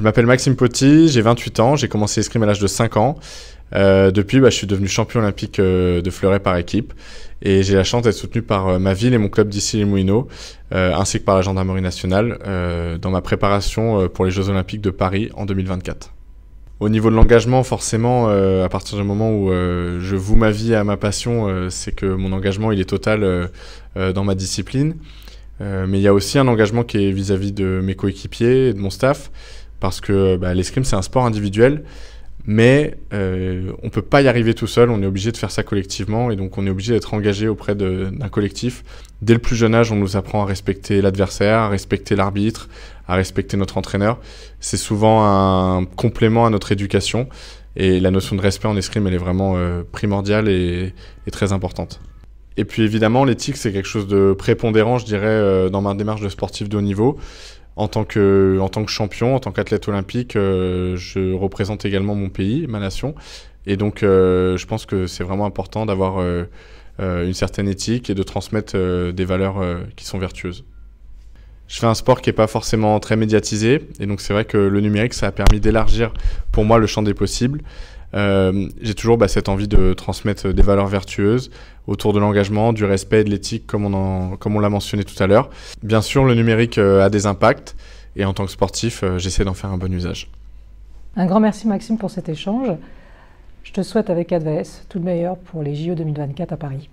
Je m'appelle Maxime Poti, j'ai 28 ans, j'ai commencé l'escrime à l'âge de 5 ans. Euh, depuis, bah, je suis devenu champion olympique euh, de fleuret par équipe et j'ai la chance d'être soutenu par euh, ma ville et mon club dissy les Moulineaux, ainsi que par la gendarmerie nationale dans ma préparation pour les Jeux olympiques de Paris en 2024. Au niveau de l'engagement, forcément, à partir du moment où je voue ma vie à ma passion, c'est que mon engagement il est total dans ma discipline. mais il y a aussi un engagement qui est vis à -vis de mes coéquipiers et de mon staff parce que bah, l'escrime, c'est un sport individuel, mais euh, on ne peut pas y arriver tout seul, on est obligé de faire ça collectivement, et donc on est obligé d'être engagé auprès d'un collectif. Dès le plus jeune âge, on nous apprend à respecter l'adversaire, à respecter l'arbitre, à respecter notre entraîneur. C'est souvent un complément à notre éducation, et la notion de respect en escrime, elle est vraiment euh, primordiale et, et très importante. Et puis évidemment, l'éthique, c'est quelque chose de prépondérant, je dirais, euh, dans ma démarche de sportif de haut niveau en tant que, champion, en tant qu'athlète olympique, euh, je représente également mon pays, ma nation. Et donc, euh, je pense que c'est vraiment important d'avoir euh, une certaine éthique et de transmettre des valeurs qui sont vertueuses je fais un sport qui n'est pas forcément très médiatisé. Et donc, c'est vrai que le numérique, ça a permis d'élargir pour moi le champ des possibles. Euh, j'ai toujours bah, cette envie de transmettre des valeurs vertueuses autour de l'engagement, du respect et de l'éthique, comme on, l'a mentionné tout à l'heure. Bien sûr, le numérique euh, a des impacts. Et en tant que sportif, euh, j'essaie d'en faire un bon usage. Un grand merci, Maxime, pour cet échange. Je te souhaite avec ADVS tout le meilleur pour les JO 2024 à Paris.